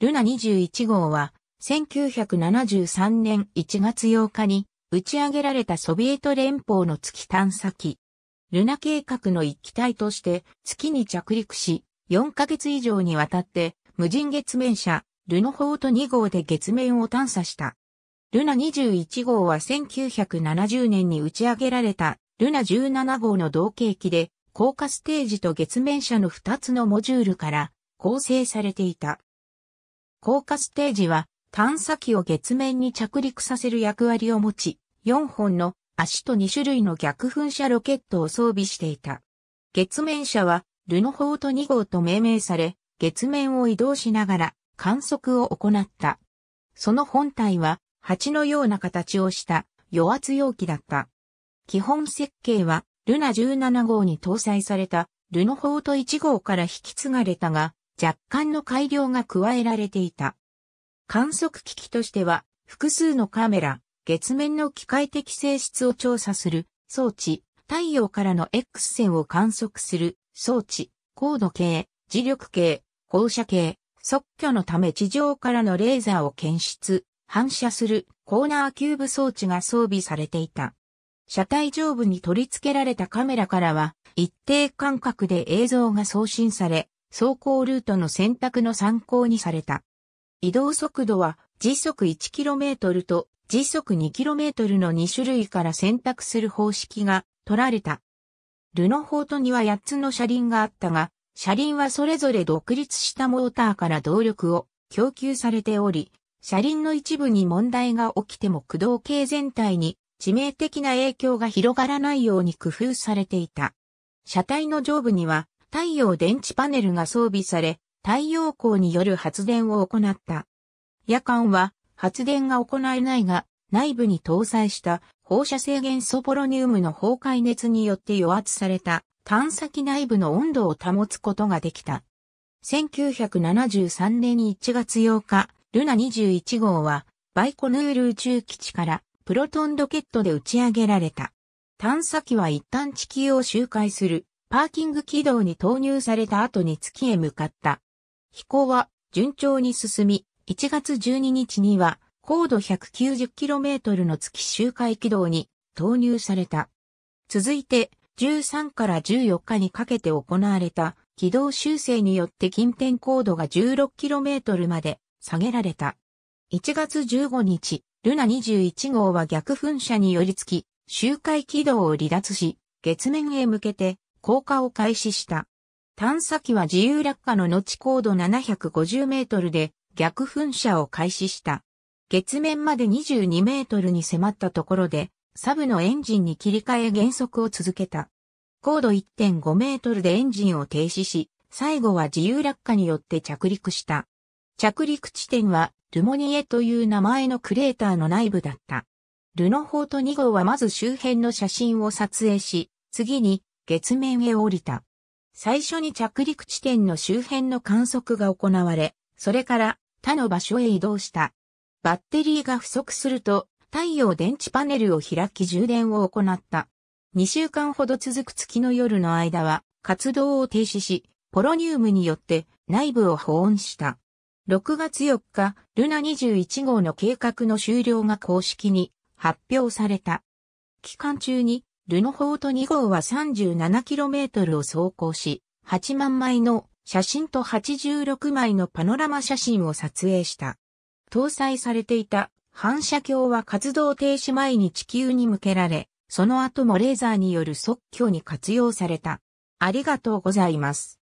ルナ21号は、1973年1月8日に打ち上げられたソビエト連邦の月探査機。ルナ計画の一機体として月に着陸し、4ヶ月以上にわたって無人月面車ルノホート2号で月面を探査した。ルナ21号は1970年に打ち上げられたルナ17号の同型機で、降下ステージと月面車の2つのモジュールから構成されていた。降下ステージは探査機を月面に着陸させる役割を持ち、4本の足と2種類の逆噴射ロケットを装備していた。月面車はルノホート2号と命名され、月面を移動しながら観測を行った。その本体は蜂のような形をした余圧容器だった。基本設計はルナ17号に搭載されたルノホート1号から引き継がれたが、若干の改良が加えられていた。観測機器としては、複数のカメラ、月面の機械的性質を調査する装置、太陽からの X 線を観測する装置、高度計、磁力計、放射計、測距のため地上からのレーザーを検出、反射するコーナーキューブ装置が装備されていた。車体上部に取り付けられたカメラからは一定間隔で映像が送信され、走行ルートの選択の参考にされた。移動速度は時速 1km と時速 2km の2種類から選択する方式が取られた。ルノフォートには8つの車輪があったが、車輪はそれぞれ独立したモーターから動力を供給されており、車輪の一部に問題が起きても駆動系全体に致命的な影響が広がらないように工夫されていた。車体の上部には太陽電池パネルが装備され、太陽光による発電を行った。夜間は発電が行えないが、内部に搭載した放射性元素ポロニウムの崩壊熱によって余圧された探査機内部の温度を保つことができた。1973年1月8日、ルナ21号はバイコヌール宇宙基地からプロトンロケットで打ち上げられた。探査機は一旦地球を周回するパーキング軌道に投入された後に月へ向かった。飛行は順調に進み、1月12日には高度 190km の月周回軌道に投入された。続いて13から14日にかけて行われた軌道修正によって近辺高度が 16km まで下げられた。1月15日、ルナ21号は逆噴射によりつき、周回軌道を離脱し、月面へ向けて降下を開始した。探査機は自由落下の後高度750メートルで逆噴射を開始した。月面まで22メートルに迫ったところで、サブのエンジンに切り替え減速を続けた。高度1.5メートルでエンジンを停止し、最後は自由落下によって着陸した。着陸地点はルモニエという名前のクレーターの内部だった。ルノホート2号はまず周辺の写真を撮影し、次に月面へ降りた。最初に着陸地点の周辺の観測が行われ、それから他の場所へ移動した。バッテリーが不足すると太陽電池パネルを開き充電を行った。2週間ほど続く月の夜の間は活動を停止し、ポロニウムによって内部を保温した。6月4日、ルナ21号の計画の終了が公式に発表された。期間中にルノフォート2号は 37km を走行し、8万枚の写真と86枚のパノラマ写真を撮影した。搭載されていた反射鏡は活動停止前に地球に向けられ、その後もレーザーによる即興に活用された。ありがとうございます。